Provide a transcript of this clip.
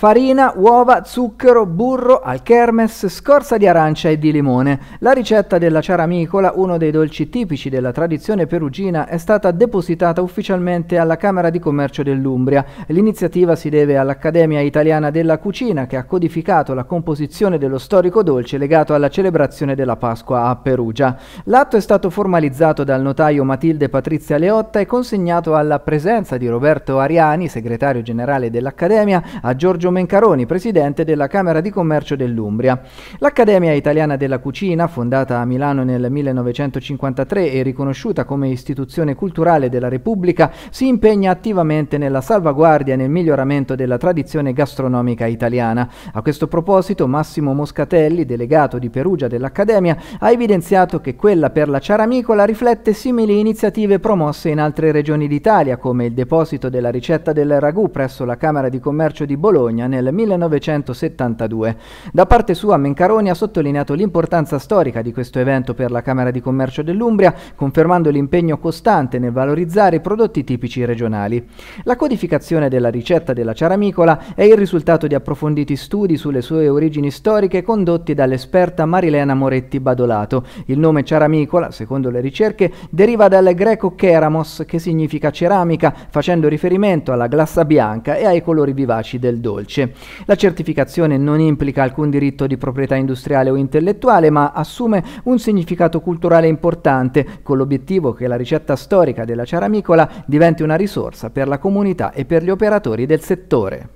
Farina, uova, zucchero, burro, al kermes, scorza di arancia e di limone. La ricetta della ciaramicola, uno dei dolci tipici della tradizione perugina, è stata depositata ufficialmente alla Camera di Commercio dell'Umbria. L'iniziativa si deve all'Accademia Italiana della Cucina che ha codificato la composizione dello storico dolce legato alla celebrazione della Pasqua a Perugia. L'atto è stato formalizzato dal notaio Matilde Patrizia Leotta e consegnato alla presenza di Roberto Ariani, segretario generale dell'Accademia, a Giorgio Sergio Mencaroni, presidente della Camera di Commercio dell'Umbria. L'Accademia Italiana della Cucina, fondata a Milano nel 1953 e riconosciuta come istituzione culturale della Repubblica, si impegna attivamente nella salvaguardia e nel miglioramento della tradizione gastronomica italiana. A questo proposito Massimo Moscatelli, delegato di Perugia dell'Accademia, ha evidenziato che quella per la ciaramicola riflette simili iniziative promosse in altre regioni d'Italia, come il deposito della ricetta del ragù presso la Camera di Commercio di Bologna Bologna nel 1972. Da parte sua Mencaroni ha sottolineato l'importanza storica di questo evento per la Camera di Commercio dell'Umbria, confermando l'impegno costante nel valorizzare i prodotti tipici regionali. La codificazione della ricetta della ciaramicola è il risultato di approfonditi studi sulle sue origini storiche condotti dall'esperta Marilena Moretti Badolato. Il nome ciaramicola, secondo le ricerche, deriva dal greco keramos, che significa ceramica, facendo riferimento alla glassa bianca e ai colori vivaci del dolce dolce. La certificazione non implica alcun diritto di proprietà industriale o intellettuale, ma assume un significato culturale importante, con l'obiettivo che la ricetta storica della ceramicola diventi una risorsa per la comunità e per gli operatori del settore.